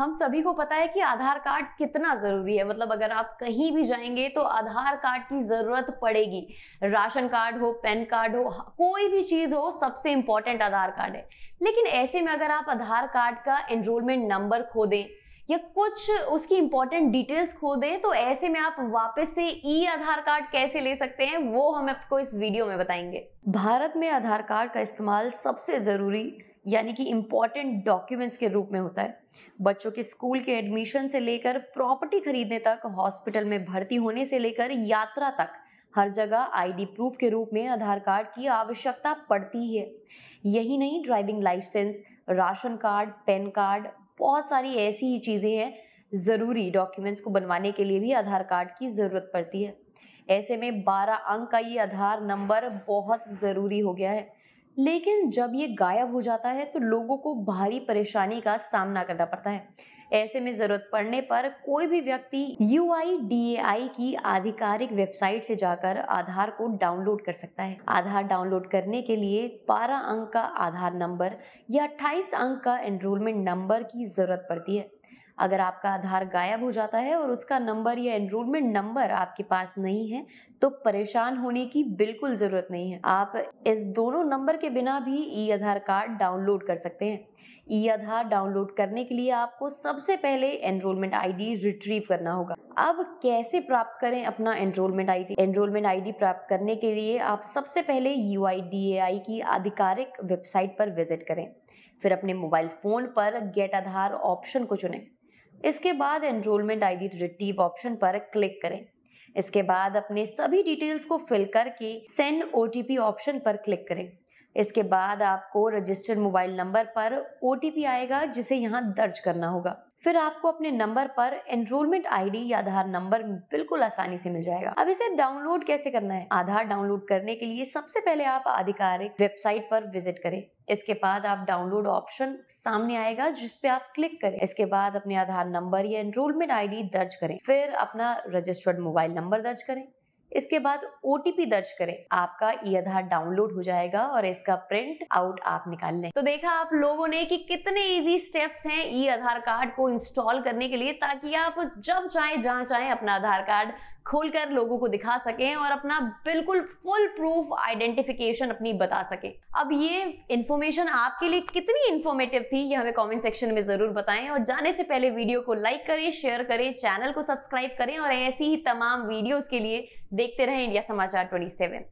हम सभी को पता है कि आधार कार्ड कितना जरूरी है मतलब अगर आप कहीं भी जाएंगे तो आधार कार्ड की जरूरत पड़ेगी राशन कार्ड हो पैन कार्ड हो हाँ, कोई भी चीज हो सबसे इंपॉर्टेंट आधार कार्ड है लेकिन ऐसे में अगर आप आधार कार्ड का एनरोलमेंट नंबर खो दें या कुछ उसकी इंपॉर्टेंट डिटेल्स खो दें तो ऐसे में आप वापस से ई आधार कार्ड कैसे ले सकते हैं वो हम आपको इस वीडियो में बताएंगे भारत में आधार कार्ड का इस्तेमाल सबसे जरूरी यानी कि इम्पॉर्टेंट डॉक्यूमेंट्स के रूप में होता है बच्चों के स्कूल के एडमिशन से लेकर प्रॉपर्टी खरीदने तक हॉस्पिटल में भर्ती होने से लेकर यात्रा तक हर जगह आईडी प्रूफ के रूप में आधार कार्ड की आवश्यकता पड़ती है यही नहीं driving licence ration card PAN card बहुत सारी ऐसी ही चीज़ें हैं ज़रूरी डॉक्यूमेंट्स को बनवाने के लिए भी आधार कार्ड की ज़रूरत पड़ती है ऐसे में 12 अंक का ये आधार नंबर बहुत ज़रूरी हो गया है लेकिन जब ये गायब हो जाता है तो लोगों को भारी परेशानी का सामना करना पड़ता है ऐसे में ज़रूरत पड़ने पर कोई भी व्यक्ति यू की आधिकारिक वेबसाइट से जाकर आधार को डाउनलोड कर सकता है आधार डाउनलोड करने के लिए 12 अंक का आधार नंबर या 28 अंक का एनरोलमेंट नंबर की ज़रूरत पड़ती है अगर आपका आधार गायब हो जाता है और उसका नंबर या एनरोलमेंट नंबर आपके पास नहीं है तो परेशान होने की बिल्कुल ज़रूरत नहीं है आप इस दोनों नंबर के बिना भी ई आधार कार्ड डाउनलोड कर सकते हैं ई आधार डाउनलोड करने के लिए आपको सबसे पहले एनरोलमेंट आईडी रिट्रीव करना होगा अब कैसे प्राप्त करें अपना एनरोलमेंट आईडी एनरोलमेंट आईडी प्राप्त करने के लिए आप सबसे पहले यू की आधिकारिक वेबसाइट पर विजिट करें फिर अपने मोबाइल फ़ोन पर गेट आधार ऑप्शन को चुनें इसके बाद एनरोलमेंट आईडी रिटीव ऑप्शन पर क्लिक करें इसके बाद अपने सभी डिटेल्स को फिल करके सेंड ओ ऑप्शन पर क्लिक करें इसके बाद आपको रजिस्टर्ड मोबाइल नंबर पर ओ आएगा जिसे यहाँ दर्ज करना होगा फिर आपको अपने नंबर पर एनरोलमेंट आईडी या आधार नंबर बिल्कुल आसानी से मिल जाएगा अब इसे डाउनलोड कैसे करना है आधार डाउनलोड करने के लिए सबसे पहले आप आधिकारिक वेबसाइट पर विजिट करें इसके बाद आप डाउनलोड ऑप्शन सामने आएगा जिस पे आप क्लिक करें इसके बाद अपने आधार नंबर या एनरोलमेंट आईडी दर्ज करें फिर अपना रजिस्टर्ड मोबाइल नंबर दर्ज करें इसके बाद ओ दर्ज करें आपका ई आधार डाउनलोड हो जाएगा और इसका प्रिंट आउट आप निकाल लें तो देखा आप लोगों ने कि कितने इजी स्टेप्स हैं ई आधार कार्ड को इंस्टॉल करने के लिए ताकि आप जब चाहे जहां चाहे अपना आधार कार्ड खोलकर लोगों को दिखा सकें और अपना बिल्कुल फुल प्रूफ आइडेंटिफिकेशन अपनी बता सकें अब ये इन्फॉर्मेशन आपके लिए कितनी इन्फॉर्मेटिव थी ये हमें कमेंट सेक्शन में ज़रूर बताएं और जाने से पहले वीडियो को लाइक करें शेयर करें चैनल को सब्सक्राइब करें और ऐसी ही तमाम वीडियोज़ के लिए देखते रहें इंडिया समाचार ट्वेंटी